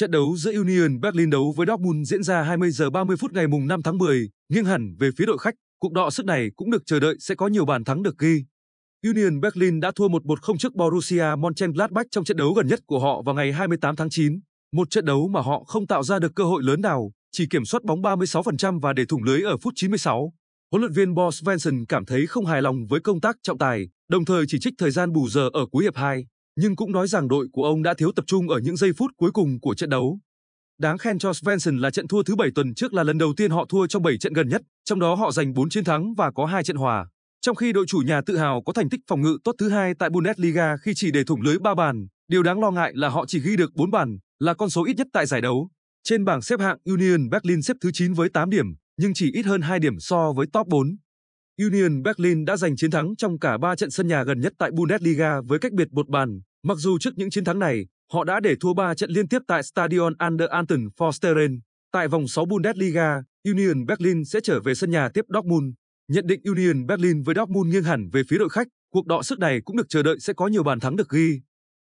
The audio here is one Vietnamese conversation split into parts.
Trận đấu giữa Union Berlin đấu với Dortmund diễn ra 20 giờ 30 phút ngày mùng 5 tháng 10, nghiêng hẳn về phía đội khách, cuộc đọ sức này cũng được chờ đợi sẽ có nhiều bàn thắng được ghi. Union Berlin đã thua 1-1 trước Borussia Mönchengladbach trong trận đấu gần nhất của họ vào ngày 28 tháng 9, một trận đấu mà họ không tạo ra được cơ hội lớn nào, chỉ kiểm soát bóng 36% và để thủng lưới ở phút 96. Huấn luyện viên Bo Svensson cảm thấy không hài lòng với công tác trọng tài, đồng thời chỉ trích thời gian bù giờ ở cuối hiệp 2 nhưng cũng nói rằng đội của ông đã thiếu tập trung ở những giây phút cuối cùng của trận đấu. Đáng khen cho Svensson là trận thua thứ 7 tuần trước là lần đầu tiên họ thua trong 7 trận gần nhất, trong đó họ giành 4 chiến thắng và có 2 trận hòa. Trong khi đội chủ nhà tự hào có thành tích phòng ngự tốt thứ hai tại Bundesliga khi chỉ để thủng lưới 3 bàn, điều đáng lo ngại là họ chỉ ghi được 4 bàn, là con số ít nhất tại giải đấu. Trên bảng xếp hạng Union Berlin xếp thứ 9 với 8 điểm, nhưng chỉ ít hơn 2 điểm so với top 4. Union Berlin đã giành chiến thắng trong cả 3 trận sân nhà gần nhất tại Bundesliga với cách biệt một bàn, Mặc dù trước những chiến thắng này, họ đã để thua 3 trận liên tiếp tại Stadion an der Anton Forsteren. Tại vòng 6 Bundesliga, Union Berlin sẽ trở về sân nhà tiếp Dortmund. Nhận định Union Berlin với Dortmund nghiêng hẳn về phía đội khách, cuộc đọ sức này cũng được chờ đợi sẽ có nhiều bàn thắng được ghi.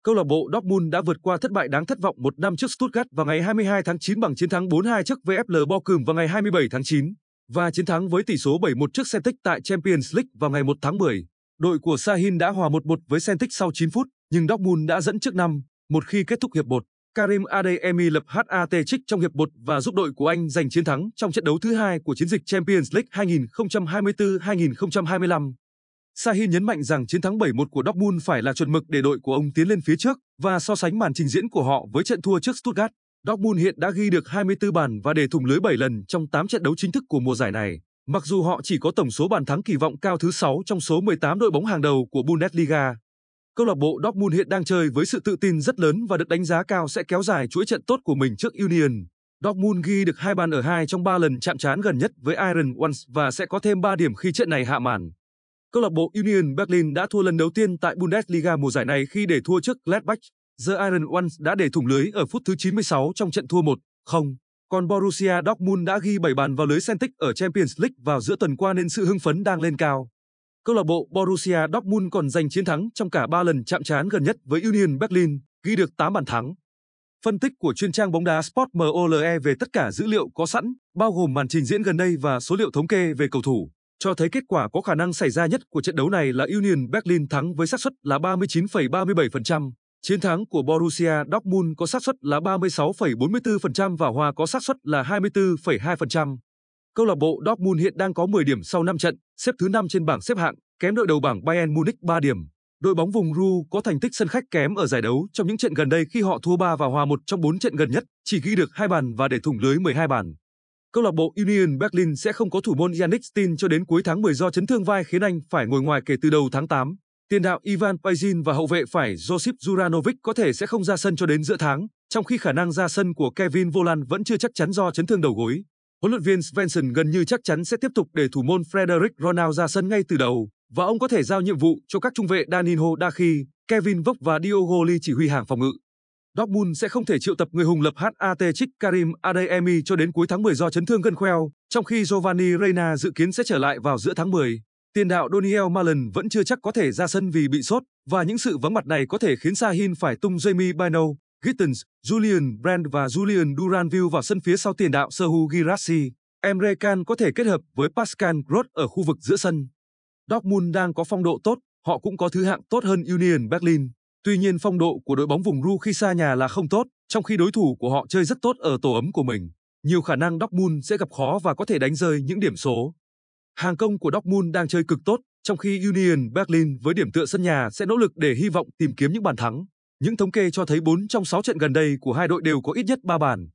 Câu lạc bộ Dortmund đã vượt qua thất bại đáng thất vọng một năm trước Stuttgart vào ngày 22 tháng 9 bằng chiến thắng 4-2 trước VfL Bochum vào ngày 27 tháng 9 và chiến thắng với tỷ số 7-1 trước Celtic tại Champions League vào ngày 1 tháng 10. Đội của Sahin đã hòa 1-1 với Celtic sau 9 phút nhưng Dortmund đã dẫn trước năm Một khi kết thúc hiệp 1, Karim Adeyemi lập HAT trick trong hiệp 1 và giúp đội của anh giành chiến thắng trong trận đấu thứ hai của chiến dịch Champions League 2024-2025. Sahin nhấn mạnh rằng chiến thắng 7-1 của Dortmund phải là chuẩn mực để đội của ông tiến lên phía trước và so sánh màn trình diễn của họ với trận thua trước Stuttgart. Dortmund hiện đã ghi được 24 bàn và để thủng lưới 7 lần trong 8 trận đấu chính thức của mùa giải này. Mặc dù họ chỉ có tổng số bàn thắng kỳ vọng cao thứ 6 trong số 18 đội bóng hàng đầu của Bundesliga, Câu lạc bộ Dortmund hiện đang chơi với sự tự tin rất lớn và được đánh giá cao sẽ kéo dài chuỗi trận tốt của mình trước Union. Dortmund ghi được hai bàn ở hai trong ba lần chạm trán gần nhất với Iron Ones và sẽ có thêm 3 điểm khi trận này hạ màn. Câu lạc bộ Union Berlin đã thua lần đầu tiên tại Bundesliga mùa giải này khi để thua trước Gladbach. The Iron Ones đã để thủng lưới ở phút thứ 96 trong trận thua 1-0. Còn Borussia Dortmund đã ghi 7 bàn vào lưới Celtic ở Champions League vào giữa tuần qua nên sự hưng phấn đang lên cao. Câu lạc bộ Borussia Dortmund còn giành chiến thắng trong cả 3 lần chạm trán gần nhất với Union Berlin, ghi được 8 bàn thắng. Phân tích của chuyên trang bóng đá Sport MOLE về tất cả dữ liệu có sẵn, bao gồm màn trình diễn gần đây và số liệu thống kê về cầu thủ, cho thấy kết quả có khả năng xảy ra nhất của trận đấu này là Union Berlin thắng với xác suất là 39,37%, chiến thắng của Borussia Dortmund có xác suất là 36,44% và hòa có xác suất là 24,2%. Câu lạc bộ Dortmund hiện đang có 10 điểm sau 5 trận, xếp thứ 5 trên bảng xếp hạng, kém đội đầu bảng Bayern Munich 3 điểm. Đội bóng vùng Ru có thành tích sân khách kém ở giải đấu trong những trận gần đây khi họ thua 3 và hòa 1 trong 4 trận gần nhất, chỉ ghi được 2 bàn và để thủng lưới 12 bàn. Câu lạc bộ Union Berlin sẽ không có thủ môn Yannick Stein cho đến cuối tháng 10 do chấn thương vai khiến anh phải ngồi ngoài kể từ đầu tháng 8. Tiền đạo Ivan Pajin và hậu vệ phải Josip Juranovic có thể sẽ không ra sân cho đến giữa tháng, trong khi khả năng ra sân của Kevin Volan vẫn chưa chắc chắn do chấn thương đầu gối huấn luyện viên Svensson gần như chắc chắn sẽ tiếp tục để thủ môn Frederick Ronald ra sân ngay từ đầu và ông có thể giao nhiệm vụ cho các trung vệ Danilo Dachi, Kevin Vốc và Diogo Lee chỉ huy hàng phòng ngự. Dortmund sẽ không thể triệu tập người hùng lập HAT Chik Karim Adeyemi cho đến cuối tháng 10 do chấn thương gân khoeo, trong khi Giovanni Reina dự kiến sẽ trở lại vào giữa tháng 10. Tiền đạo Daniel Malin vẫn chưa chắc có thể ra sân vì bị sốt và những sự vắng mặt này có thể khiến Sahin phải tung Jamie Bino, Gittens, Julian Brand và Julian Duranville vào sân phía sau tiền đạo Serhu Girassi. Emre Can có thể kết hợp với Pascal Groth ở khu vực giữa sân. Dortmund đang có phong độ tốt, họ cũng có thứ hạng tốt hơn Union Berlin. Tuy nhiên phong độ của đội bóng vùng Ru khi xa nhà là không tốt, trong khi đối thủ của họ chơi rất tốt ở tổ ấm của mình. Nhiều khả năng Dortmund sẽ gặp khó và có thể đánh rơi những điểm số. Hàng công của Dortmund đang chơi cực tốt, trong khi Union Berlin với điểm tựa sân nhà sẽ nỗ lực để hy vọng tìm kiếm những bàn thắng. Những thống kê cho thấy 4 trong 6 trận gần đây của hai đội đều có ít nhất 3 bàn.